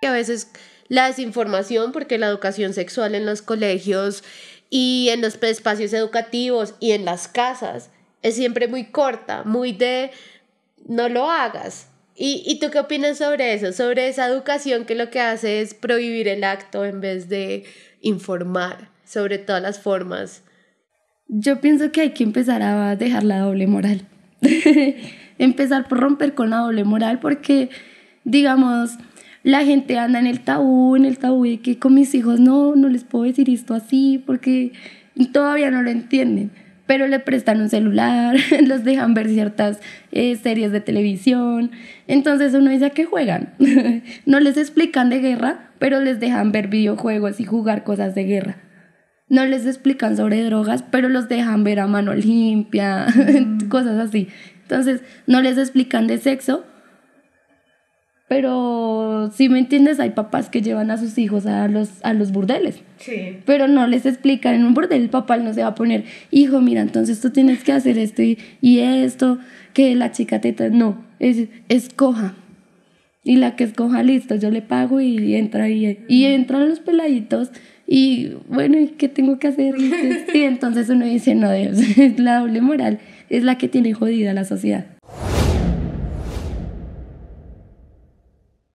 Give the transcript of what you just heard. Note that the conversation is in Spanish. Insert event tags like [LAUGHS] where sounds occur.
Que a veces la desinformación, porque la educación sexual en los colegios y en los espacios educativos y en las casas es siempre muy corta, muy de no lo hagas. ¿Y, ¿Y tú qué opinas sobre eso? Sobre esa educación que lo que hace es prohibir el acto en vez de informar sobre todas las formas. Yo pienso que hay que empezar a dejar la doble moral. [LAUGHS] empezar por romper con la doble moral, porque, digamos, la gente anda en el tabú, en el tabú de que con mis hijos no, no les puedo decir esto así, porque todavía no lo entienden pero le prestan un celular, [LAUGHS] los dejan ver ciertas eh, series de televisión. Entonces uno dice ¿a qué juegan. [LAUGHS] no les explican de guerra, pero les dejan ver videojuegos y jugar cosas de guerra no les explican sobre drogas, pero los dejan ver a mano limpia, [LAUGHS] mm. cosas así. Entonces, no les explican de sexo, pero si me entiendes, hay papás que llevan a sus hijos a los, a los burdeles. Sí. Pero no les explican. En un burdel el papá no se va a poner, hijo, mira, entonces tú tienes que hacer esto y, esto, que la chica te... No, es, escoja. Y la que escoja, listo, yo le pago y entra y, y mm. entran los peladitos y bueno, ¿y qué tengo que hacer? [LAUGHS] Sí, entonces uno dice, no, [LAUGHS] es la doble moral, es la que tiene jodida la sociedad.